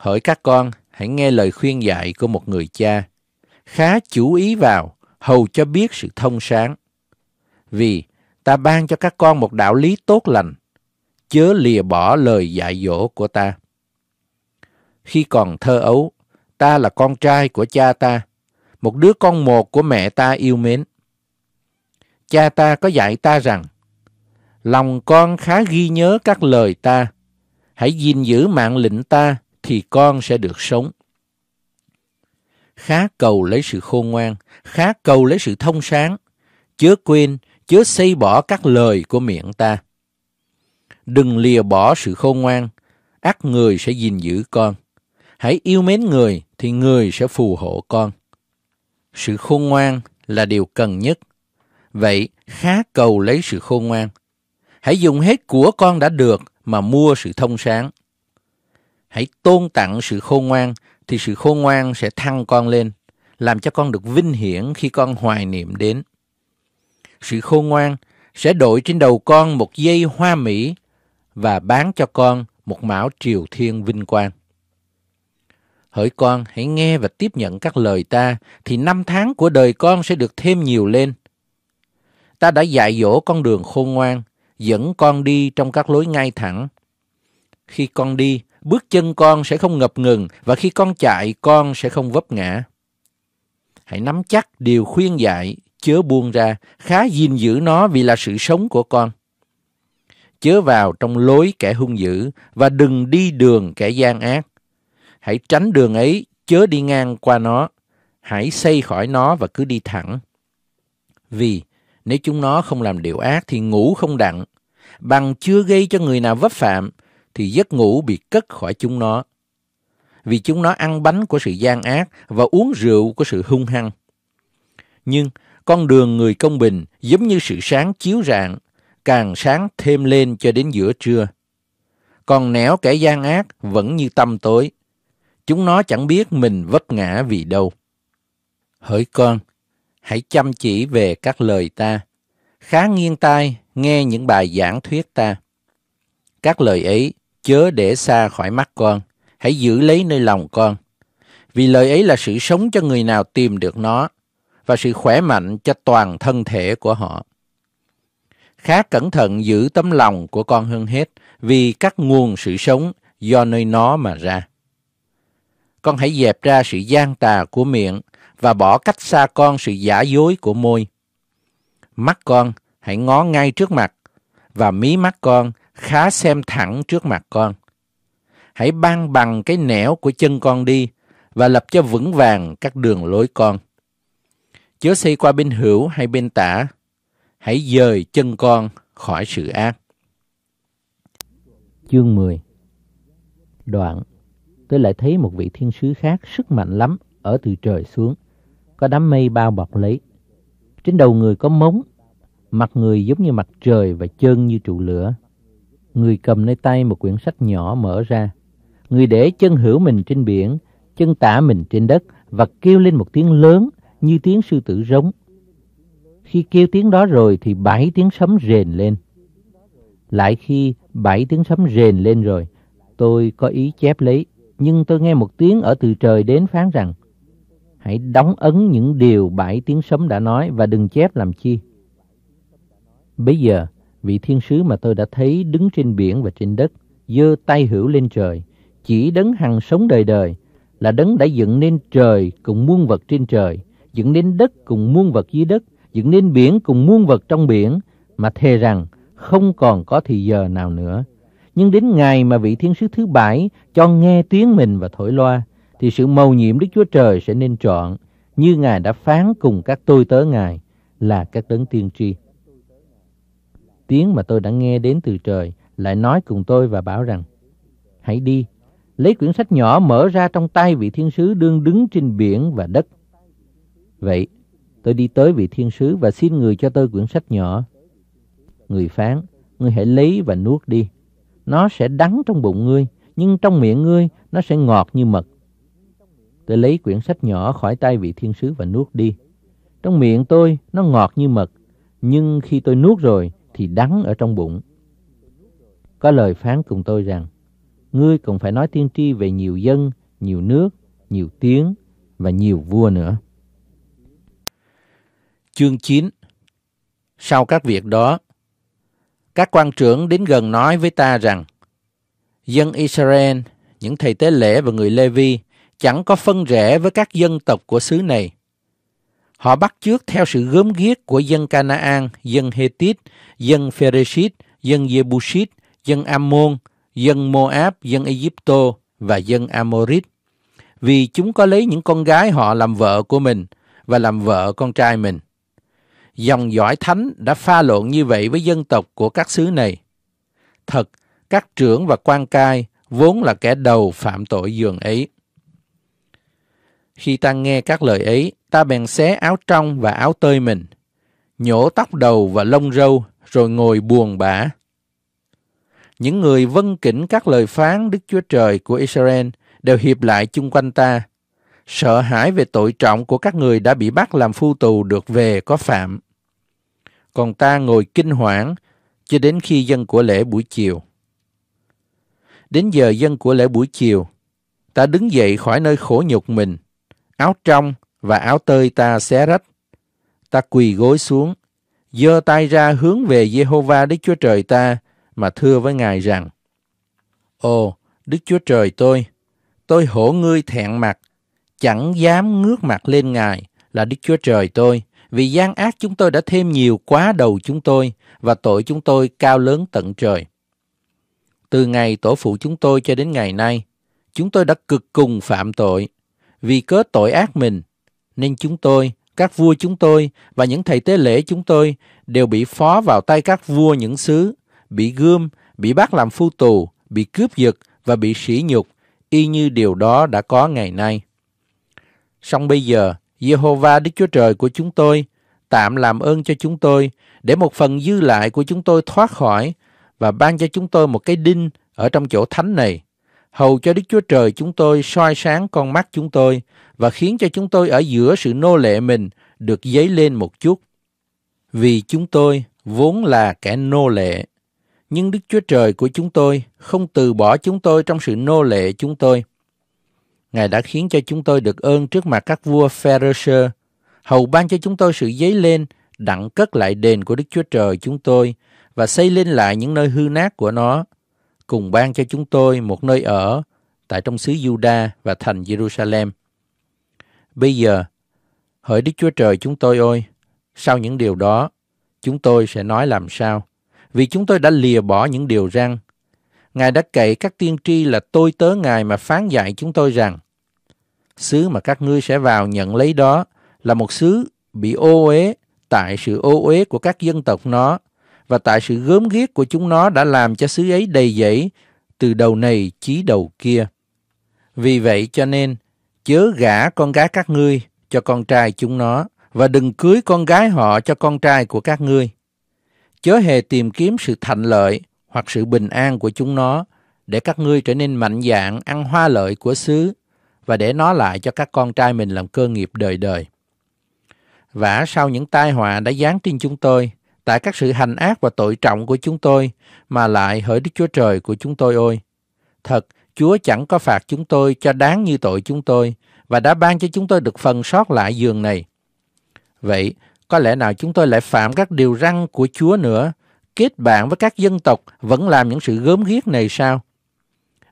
Hỡi các con, hãy nghe lời khuyên dạy của một người cha. Khá chú ý vào, hầu cho biết sự thông sáng. Vì ta ban cho các con một đạo lý tốt lành, chớ lìa bỏ lời dạy dỗ của ta. Khi còn thơ ấu, ta là con trai của cha ta, một đứa con một của mẹ ta yêu mến. Cha ta có dạy ta rằng, lòng con khá ghi nhớ các lời ta, hãy gìn giữ mạng lệnh ta thì con sẽ được sống. Khá cầu lấy sự khôn ngoan, khá cầu lấy sự thông sáng, chớ quên, chớ xây bỏ các lời của miệng ta. Đừng lìa bỏ sự khôn ngoan, ác người sẽ gìn giữ con. Hãy yêu mến người thì người sẽ phù hộ con. Sự khôn ngoan là điều cần nhất. Vậy khá cầu lấy sự khôn ngoan. Hãy dùng hết của con đã được mà mua sự thông sáng hãy tôn tặng sự khôn ngoan thì sự khôn ngoan sẽ thăng con lên làm cho con được vinh hiển khi con hoài niệm đến sự khôn ngoan sẽ đội trên đầu con một dây hoa mỹ và bán cho con một mão triều thiên vinh quang hỡi con hãy nghe và tiếp nhận các lời ta thì năm tháng của đời con sẽ được thêm nhiều lên ta đã dạy dỗ con đường khôn ngoan dẫn con đi trong các lối ngay thẳng khi con đi bước chân con sẽ không ngập ngừng và khi con chạy con sẽ không vấp ngã. Hãy nắm chắc điều khuyên dạy, chớ buông ra, khá gìn giữ nó vì là sự sống của con. Chớ vào trong lối kẻ hung dữ và đừng đi đường kẻ gian ác. Hãy tránh đường ấy, chớ đi ngang qua nó. Hãy xây khỏi nó và cứ đi thẳng. Vì nếu chúng nó không làm điều ác thì ngủ không đặng, bằng chưa gây cho người nào vấp phạm thì giấc ngủ bị cất khỏi chúng nó. Vì chúng nó ăn bánh của sự gian ác và uống rượu của sự hung hăng. Nhưng con đường người công bình giống như sự sáng chiếu rạng, càng sáng thêm lên cho đến giữa trưa. Còn nẻo kẻ gian ác vẫn như tâm tối. Chúng nó chẳng biết mình vấp ngã vì đâu. Hỡi con, hãy chăm chỉ về các lời ta. Khá nghiêng tai nghe những bài giảng thuyết ta. Các lời ấy chớ để xa khỏi mắt con, hãy giữ lấy nơi lòng con. Vì lời ấy là sự sống cho người nào tìm được nó và sự khỏe mạnh cho toàn thân thể của họ. Khá cẩn thận giữ tấm lòng của con hơn hết vì các nguồn sự sống do nơi nó mà ra. Con hãy dẹp ra sự gian tà của miệng và bỏ cách xa con sự giả dối của môi. Mắt con hãy ngó ngay trước mặt và mí mắt con khá xem thẳng trước mặt con. Hãy ban bằng cái nẻo của chân con đi và lập cho vững vàng các đường lối con. Chớ xây qua bên hữu hay bên tả, hãy dời chân con khỏi sự ác. Chương 10 Đoạn Tôi lại thấy một vị thiên sứ khác sức mạnh lắm ở từ trời xuống, có đám mây bao bọc lấy. Trên đầu người có móng, mặt người giống như mặt trời và chân như trụ lửa. Người cầm nơi tay một quyển sách nhỏ mở ra. Người để chân hữu mình trên biển, chân tả mình trên đất và kêu lên một tiếng lớn như tiếng sư tử rống. Khi kêu tiếng đó rồi thì bảy tiếng sấm rền lên. Lại khi bảy tiếng sấm rền lên rồi, tôi có ý chép lấy, nhưng tôi nghe một tiếng ở từ trời đến phán rằng Hãy đóng ấn những điều bảy tiếng sấm đã nói và đừng chép làm chi. Bây giờ, vị thiên sứ mà tôi đã thấy đứng trên biển và trên đất, giơ tay hữu lên trời, chỉ đấng hằng sống đời đời, là đấng đã dựng nên trời cùng muôn vật trên trời, dựng nên đất cùng muôn vật dưới đất, dựng nên biển cùng muôn vật trong biển, mà thề rằng không còn có thì giờ nào nữa. Nhưng đến ngày mà vị thiên sứ thứ bảy cho nghe tiếng mình và thổi loa, thì sự mầu nhiệm Đức Chúa Trời sẽ nên trọn, như Ngài đã phán cùng các tôi tớ Ngài là các đấng tiên tri tiếng mà tôi đã nghe đến từ trời lại nói cùng tôi và bảo rằng, hãy đi, lấy quyển sách nhỏ mở ra trong tay vị thiên sứ đương đứng trên biển và đất. Vậy, tôi đi tới vị thiên sứ và xin người cho tôi quyển sách nhỏ. Người phán, ngươi hãy lấy và nuốt đi. Nó sẽ đắng trong bụng ngươi, nhưng trong miệng ngươi nó sẽ ngọt như mật. Tôi lấy quyển sách nhỏ khỏi tay vị thiên sứ và nuốt đi. Trong miệng tôi nó ngọt như mật, nhưng khi tôi nuốt rồi thì đắng ở trong bụng. Có lời phán cùng tôi rằng, ngươi còn phải nói tiên tri về nhiều dân, nhiều nước, nhiều tiếng và nhiều vua nữa. Chương 9 Sau các việc đó, các quan trưởng đến gần nói với ta rằng, dân Israel, những thầy tế lễ và người Lê Vi, chẳng có phân rẽ với các dân tộc của xứ này Họ bắt chước theo sự gớm ghiếc của dân Canaan, dân Hethit, dân Phereshit, dân Jebusit, dân Ammon, dân Moab, dân Egypto và dân Amorit. Vì chúng có lấy những con gái họ làm vợ của mình và làm vợ con trai mình. Dòng dõi thánh đã pha lộn như vậy với dân tộc của các xứ này. Thật, các trưởng và quan cai vốn là kẻ đầu phạm tội giường ấy. Khi ta nghe các lời ấy, ta bèn xé áo trong và áo tơi mình, nhổ tóc đầu và lông râu, rồi ngồi buồn bã. Những người vân kính các lời phán Đức Chúa Trời của Israel đều hiệp lại chung quanh ta, sợ hãi về tội trọng của các người đã bị bắt làm phu tù được về có phạm. Còn ta ngồi kinh hoảng cho đến khi dân của lễ buổi chiều. Đến giờ dân của lễ buổi chiều, ta đứng dậy khỏi nơi khổ nhục mình – áo trong và áo tơi ta xé rách. Ta quỳ gối xuống, giơ tay ra hướng về Jehovah Đức Chúa Trời ta mà thưa với Ngài rằng, Ồ, Đức Chúa Trời tôi, tôi hổ ngươi thẹn mặt, chẳng dám ngước mặt lên Ngài là Đức Chúa Trời tôi, vì gian ác chúng tôi đã thêm nhiều quá đầu chúng tôi và tội chúng tôi cao lớn tận trời. Từ ngày tổ phụ chúng tôi cho đến ngày nay, chúng tôi đã cực cùng phạm tội, vì cớ tội ác mình. Nên chúng tôi, các vua chúng tôi và những thầy tế lễ chúng tôi đều bị phó vào tay các vua những xứ, bị gươm, bị bắt làm phu tù, bị cướp giật và bị sỉ nhục, y như điều đó đã có ngày nay. Song bây giờ, Jehovah Đức Chúa Trời của chúng tôi tạm làm ơn cho chúng tôi để một phần dư lại của chúng tôi thoát khỏi và ban cho chúng tôi một cái đinh ở trong chỗ thánh này hầu cho Đức Chúa Trời chúng tôi soi sáng con mắt chúng tôi và khiến cho chúng tôi ở giữa sự nô lệ mình được dấy lên một chút. Vì chúng tôi vốn là kẻ nô lệ, nhưng Đức Chúa Trời của chúng tôi không từ bỏ chúng tôi trong sự nô lệ chúng tôi. Ngài đã khiến cho chúng tôi được ơn trước mặt các vua Pharaoh, hầu ban cho chúng tôi sự dấy lên, đặng cất lại đền của Đức Chúa Trời chúng tôi và xây lên lại những nơi hư nát của nó, cùng ban cho chúng tôi một nơi ở tại trong xứ Juda và thành Jerusalem. Bây giờ, hỡi Đức Chúa Trời chúng tôi ơi, sau những điều đó, chúng tôi sẽ nói làm sao? Vì chúng tôi đã lìa bỏ những điều răng. Ngài đã cậy các tiên tri là tôi tớ Ngài mà phán dạy chúng tôi rằng, xứ mà các ngươi sẽ vào nhận lấy đó là một xứ bị ô uế tại sự ô uế của các dân tộc nó và tại sự gớm ghiếc của chúng nó đã làm cho xứ ấy đầy dẫy từ đầu này chí đầu kia. Vì vậy cho nên, chớ gả con gái các ngươi cho con trai chúng nó, và đừng cưới con gái họ cho con trai của các ngươi. Chớ hề tìm kiếm sự thành lợi hoặc sự bình an của chúng nó, để các ngươi trở nên mạnh dạn ăn hoa lợi của xứ và để nó lại cho các con trai mình làm cơ nghiệp đời đời. và sau những tai họa đã giáng trên chúng tôi, tại các sự hành ác và tội trọng của chúng tôi, mà lại hỡi Đức Chúa Trời của chúng tôi ôi. Thật, Chúa chẳng có phạt chúng tôi cho đáng như tội chúng tôi, và đã ban cho chúng tôi được phần sót lại giường này. Vậy, có lẽ nào chúng tôi lại phạm các điều răn của Chúa nữa, kết bạn với các dân tộc vẫn làm những sự gớm ghiếc này sao?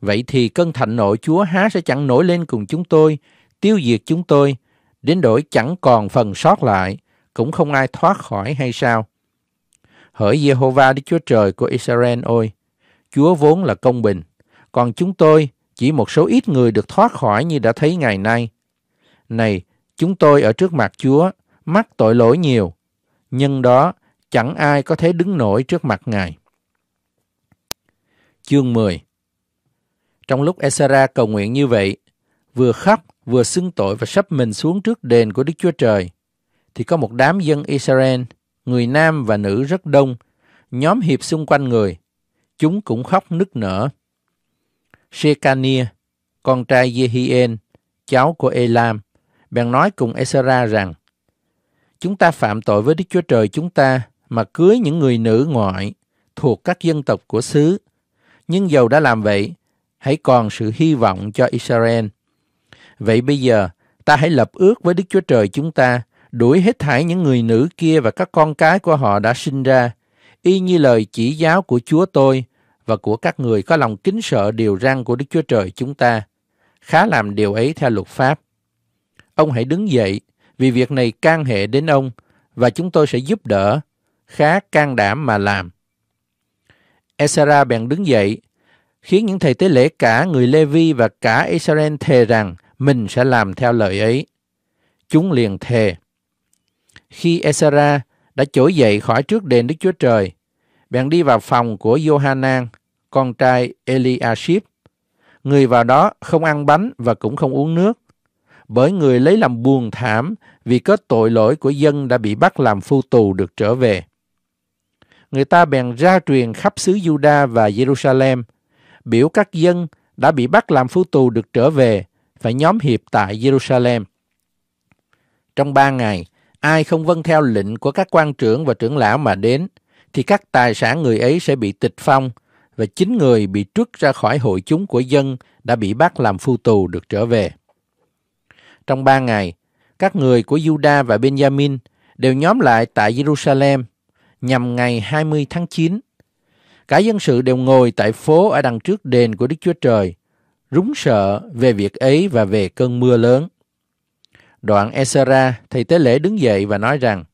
Vậy thì cơn thạnh nộ Chúa há sẽ chẳng nổi lên cùng chúng tôi, tiêu diệt chúng tôi, đến đổi chẳng còn phần sót lại, cũng không ai thoát khỏi hay sao? Hỡi Jehovah Đức Chúa Trời của Israel ôi, Chúa vốn là công bình, còn chúng tôi chỉ một số ít người được thoát khỏi như đã thấy ngày nay. Này, chúng tôi ở trước mặt Chúa mắc tội lỗi nhiều, nhưng đó chẳng ai có thể đứng nổi trước mặt Ngài. Chương 10 Trong lúc Esara cầu nguyện như vậy, vừa khóc vừa xưng tội và sắp mình xuống trước đền của Đức Chúa Trời, thì có một đám dân Israel người nam và nữ rất đông, nhóm hiệp xung quanh người. Chúng cũng khóc nức nở. Shekania, con trai Jehien, cháu của Elam, bèn nói cùng Esra rằng, Chúng ta phạm tội với Đức Chúa Trời chúng ta mà cưới những người nữ ngoại thuộc các dân tộc của xứ. Nhưng dầu đã làm vậy, hãy còn sự hy vọng cho Israel. Vậy bây giờ, ta hãy lập ước với Đức Chúa Trời chúng ta đuổi hết thảy những người nữ kia và các con cái của họ đã sinh ra, y như lời chỉ giáo của Chúa tôi và của các người có lòng kính sợ điều răn của Đức Chúa Trời chúng ta, khá làm điều ấy theo luật pháp. Ông hãy đứng dậy, vì việc này can hệ đến ông và chúng tôi sẽ giúp đỡ, khá can đảm mà làm. Esara bèn đứng dậy, khiến những thầy tế lễ cả người Lê Vi và cả Israel thề rằng mình sẽ làm theo lời ấy. Chúng liền thề. Khi Esara đã trỗi dậy khỏi trước đền Đức Chúa Trời, bèn đi vào phòng của Johanan, con trai Eliashib. Người vào đó không ăn bánh và cũng không uống nước, bởi người lấy làm buồn thảm vì kết tội lỗi của dân đã bị bắt làm phu tù được trở về. Người ta bèn ra truyền khắp xứ Juda và Jerusalem, biểu các dân đã bị bắt làm phu tù được trở về, phải nhóm hiệp tại Jerusalem. Trong ba ngày, Ai không vâng theo lệnh của các quan trưởng và trưởng lão mà đến, thì các tài sản người ấy sẽ bị tịch phong và chính người bị trút ra khỏi hội chúng của dân đã bị bắt làm phu tù được trở về. Trong ba ngày, các người của Juda và Benjamin đều nhóm lại tại Jerusalem nhằm ngày 20 tháng 9. Cả dân sự đều ngồi tại phố ở đằng trước đền của Đức Chúa Trời, rúng sợ về việc ấy và về cơn mưa lớn. Đoạn Esra thầy tế lễ đứng dậy và nói rằng,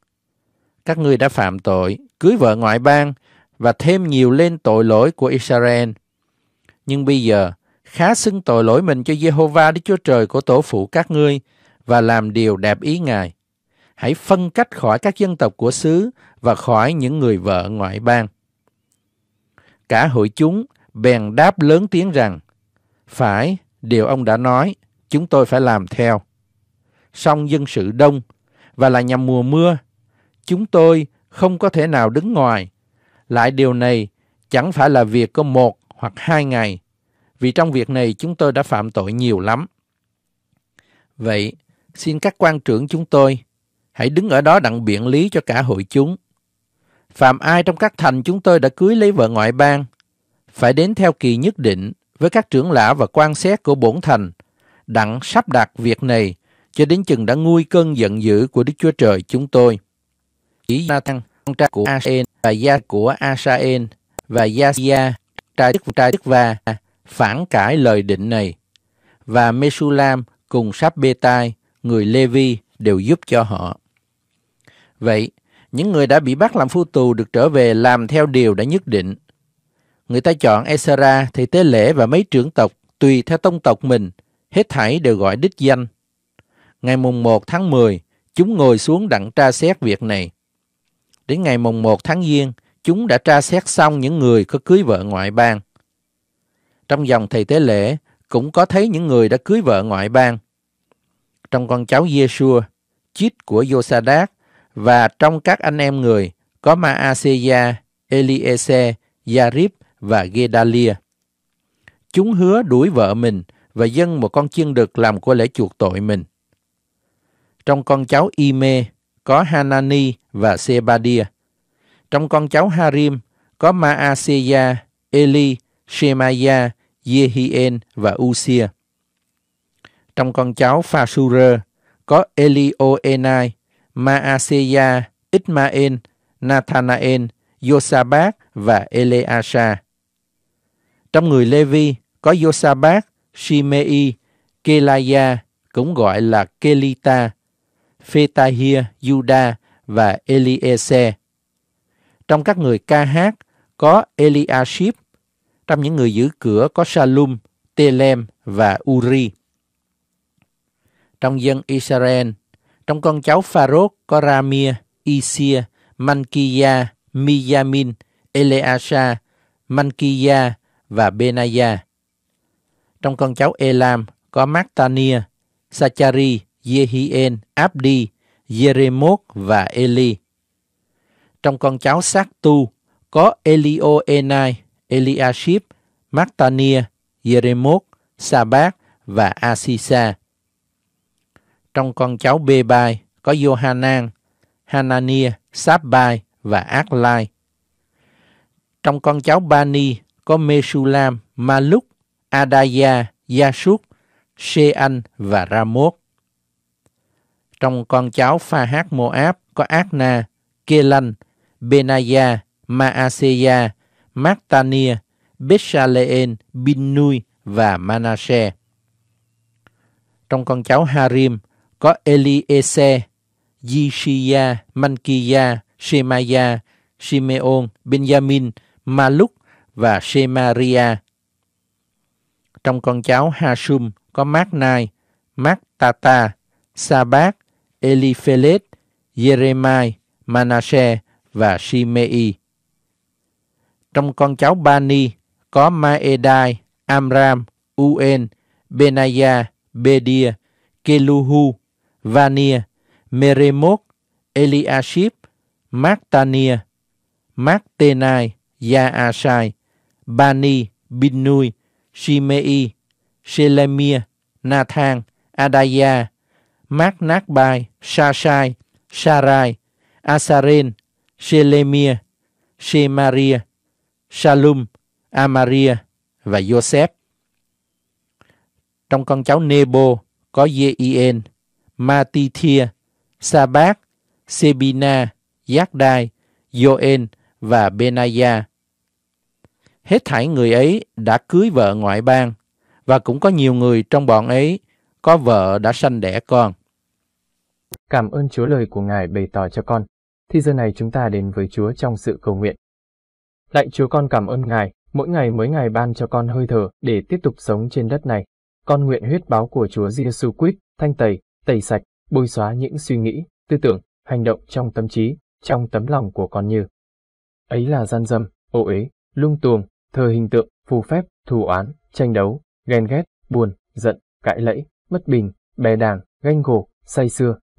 các ngươi đã phạm tội, cưới vợ ngoại bang và thêm nhiều lên tội lỗi của Israel. Nhưng bây giờ, khá xưng tội lỗi mình cho Jehovah Đức Chúa Trời của tổ phụ các ngươi và làm điều đẹp ý Ngài. Hãy phân cách khỏi các dân tộc của xứ và khỏi những người vợ ngoại bang. Cả hội chúng bèn đáp lớn tiếng rằng, phải, điều ông đã nói, chúng tôi phải làm theo song dân sự đông và là nhằm mùa mưa. Chúng tôi không có thể nào đứng ngoài. Lại điều này chẳng phải là việc có một hoặc hai ngày, vì trong việc này chúng tôi đã phạm tội nhiều lắm. Vậy, xin các quan trưởng chúng tôi hãy đứng ở đó đặng biện lý cho cả hội chúng. Phạm ai trong các thành chúng tôi đã cưới lấy vợ ngoại bang, phải đến theo kỳ nhất định với các trưởng lão và quan xét của bổn thành, đặng sắp đặt việc này cho đến chừng đã nguôi cơn giận dữ của Đức Chúa Trời chúng tôi. Chỉ Nathan, con trai của Asen và gia của Asaen và Yasia, trai đức trai đức và phản cãi lời định này và Mesulam cùng Sáp bê tai người Levi đều giúp cho họ. Vậy, những người đã bị bắt làm phu tù được trở về làm theo điều đã nhất định. Người ta chọn Esra, thầy tế lễ và mấy trưởng tộc tùy theo tông tộc mình, hết thảy đều gọi đích danh – Ngày mùng 1 tháng 10, chúng ngồi xuống đặng tra xét việc này. Đến ngày mùng 1 tháng Giêng, chúng đã tra xét xong những người có cưới vợ ngoại bang. Trong dòng thầy tế lễ, cũng có thấy những người đã cưới vợ ngoại bang. Trong con cháu Giê-xua, chít của Yosadak và trong các anh em người có ma-acia, Maaseya, Eliese, Yarib và Gedalia. Chúng hứa đuổi vợ mình và dâng một con chiên đực làm của lễ chuộc tội mình. Trong con cháu Ime có Hanani và Sebadia. Trong con cháu Harim có Maaseya, Eli, Shemaya, Yehien và Usia. Trong con cháu Phasura có Elioenai, Maaseya, Ismael, Nathanael, Yosabat và Eleasa. Trong người Levi có Yosabat, Shimei, Kelaya, cũng gọi là Kelita, Phetahia, Juda và Eliezer. Trong các người ca hát có Eliashib, trong những người giữ cửa có Shalum, Telem và Uri. Trong dân Israel, trong con cháu Pharos có Ramia, Isia, Mankiya, Miyamin, Eleasa, Mankiya và Benaya. Trong con cháu Elam có Mactania, Sachari, Yehien, Abdi, Jeremoth và Eli. Trong con cháu xác tu có Elioenai, Eliashib, Mactania, Jeremoth, Sabat và Asisa. Trong con cháu Bebai có Johanan, Hanania, Sabai và Aklai. Trong con cháu Bani có Mesulam, Maluk, Adaya, Yashuk, Shean và Ramoth trong con cháu Pha-hát mô áp có Ác-na, Kê-lanh, Benaya, Maaseya, Mactania, Bethsaleen, Binui và Manasseh. Trong con cháu Harim có Eliese, Yishia, Mankia, Shemaya, Simeon, Benjamin, Maluk và Shemaria. Trong con cháu Hashum có Mát Nai, Mát Tata, Sabat, Eliphelet, Jeremai, Manasseh và Shimei. Trong con cháu Bani có Maedai, Amram, Uen, Benaya, Bedia, Keluhu, Vania, Meremot, Eliashib, Mactania, Mactenai, Yaashai, Bani, Binui, Shimei, Shelemia, Nathan, Adaya, Mác Nác Bai, Shashai, Sarai, Asaren, Shelemia, Shemaria, Shalum, Amaria và Joseph. Trong con cháu Nebo có Yeien, Matithia, Sabat, Sebina, Giác-đai, Yoen và Benaya. Hết thảy người ấy đã cưới vợ ngoại bang và cũng có nhiều người trong bọn ấy có vợ đã sanh đẻ con. Cảm ơn Chúa lời của Ngài bày tỏ cho con. Thì giờ này chúng ta đến với Chúa trong sự cầu nguyện. Lạy Chúa con cảm ơn Ngài, mỗi ngày mới ngày ban cho con hơi thở để tiếp tục sống trên đất này. Con nguyện huyết báo của Chúa Giêsu Christ thanh tẩy, tẩy sạch, bôi xóa những suy nghĩ, tư tưởng, hành động trong tâm trí, trong tấm lòng của con như ấy là gian dâm, ô uế, lung tuồng, thờ hình tượng, phù phép, thù oán, tranh đấu, ghen ghét, buồn, giận, cãi lẫy, mất bình, bè đảng, ganh gổ, say xưa,